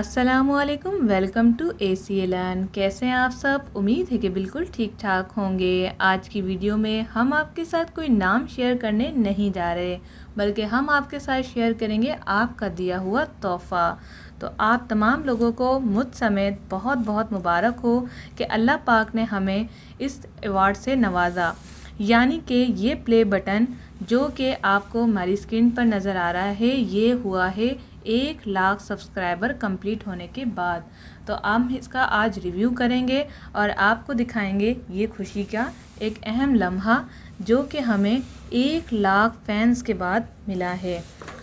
असलकम welcome to A C N कैसे हैं आप सब उम्मीद है कि बिल्कुल ठीक ठाक होंगे आज की वीडियो में हम आपके साथ कोई नाम शेयर करने नहीं जा रहे बल्कि हम आपके साथ शेयर करेंगे आपका दिया हुआ तोहफ़ा तो आप तमाम लोगों को मुझ समेत बहुत बहुत मुबारक हो कि अल्लाह पाक ने हमें इस एवॉर्ड से नवाजा यानी कि ये प्ले बटन जो कि आपको हमारी स्क्रीन पर नज़र आ रहा है ये हुआ है एक लाख सब्सक्राइबर कंप्लीट होने के बाद तो हम इसका आज रिव्यू करेंगे और आपको दिखाएंगे ये खुशी का एक अहम लम्हा जो कि हमें एक लाख फैंस के बाद मिला है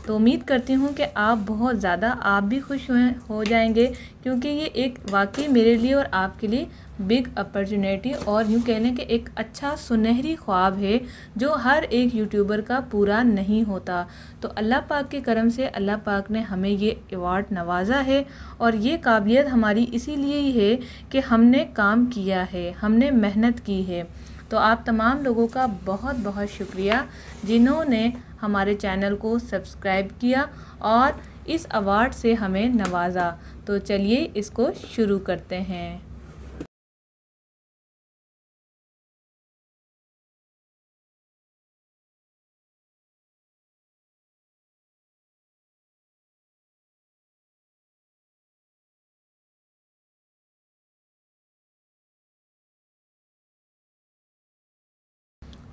तो उम्मीद करती हूँ कि आप बहुत ज़्यादा आप भी खुश हो जाएंगे क्योंकि ये एक वाकई मेरे लिए और आपके लिए बिग अपॉर्चुनिटी और यूँ कहने के एक अच्छा सुनहरी ख्वाब है जो हर एक यूट्यूबर का पूरा नहीं होता तो अल्लाह पाक के करम से अल्लाह पाक ने हमें ये अवार्ड नवाजा है और ये काबिलियत हमारी इसीलिए ही है कि हमने काम किया है हमने मेहनत की है तो आप तमाम लोगों का बहुत बहुत शुक्रिया जिन्होंने हमारे चैनल को सब्सक्राइब किया और इस अवार्ड से हमें नवाजा तो चलिए इसको शुरू करते हैं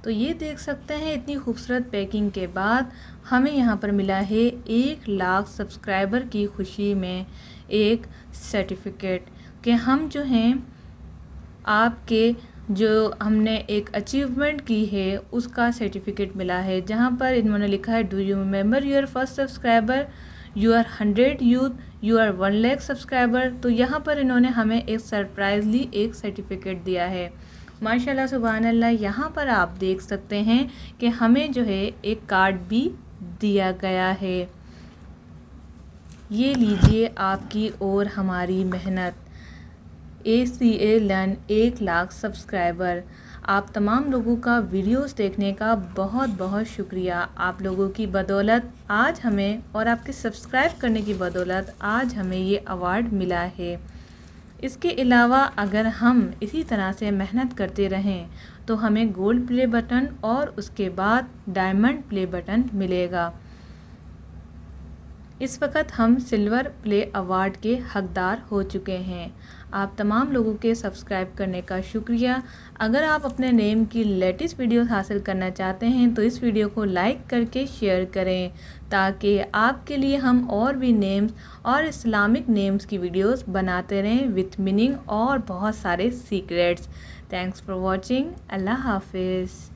तो ये देख सकते हैं इतनी खूबसूरत पैकिंग के बाद हमें यहाँ पर मिला है एक लाख सब्सक्राइबर की खुशी में एक सर्टिफिकेट कि हम जो हैं आपके जो हमने एक अचीवमेंट की है उसका सर्टिफिकेट मिला है जहाँ पर इन्होंने लिखा है do you remember your first subscriber you are hundredth you are one lakh subscriber तो यहाँ पर इन्होंने हमें एक सरप्राइजली एक सर्टिफिकेट दिया है माशाल्लाह सुबहान अल्लाह यहाँ पर आप देख सकते हैं कि हमें जो है एक कार्ड भी दिया गया है ये लीजिए आपकी और हमारी मेहनत ए सी ए लर्न एक लाख सब्सक्राइबर आप तमाम लोगों का वीडियोस देखने का बहुत बहुत शुक्रिया आप लोगों की बदौलत आज हमें और आपके सब्सक्राइब करने की बदौलत आज हमें ये अवार्ड मिला है इसके अलावा अगर हम इसी तरह से मेहनत करते रहें तो हमें गोल्ड प्ले बटन और उसके बाद डायमंड प्ले बटन मिलेगा इस वक्त हम सिल्वर प्ले अवार्ड के हकदार हो चुके हैं आप तमाम लोगों के सब्सक्राइब करने का शुक्रिया अगर आप अपने नेम की लेटेस्ट वीडियोस हासिल करना चाहते हैं तो इस वीडियो को लाइक करके शेयर करें ताकि आपके लिए हम और भी नेम्स और इस्लामिक नेम्स की वीडियोस बनाते रहें विथ मीनिंग और बहुत सारे सीक्रेट्स थैंक्स फॉर वॉचिंग अल्लाह हाफिज़